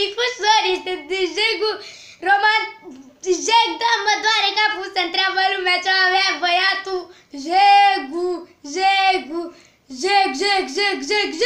difuzor, este jegul roman... Jeg, da, mă doare capul să întreabă lumea ce avea băiatul Jegu, Jegu, Jeg, Jeg, Jeg, Jeg, Jeg.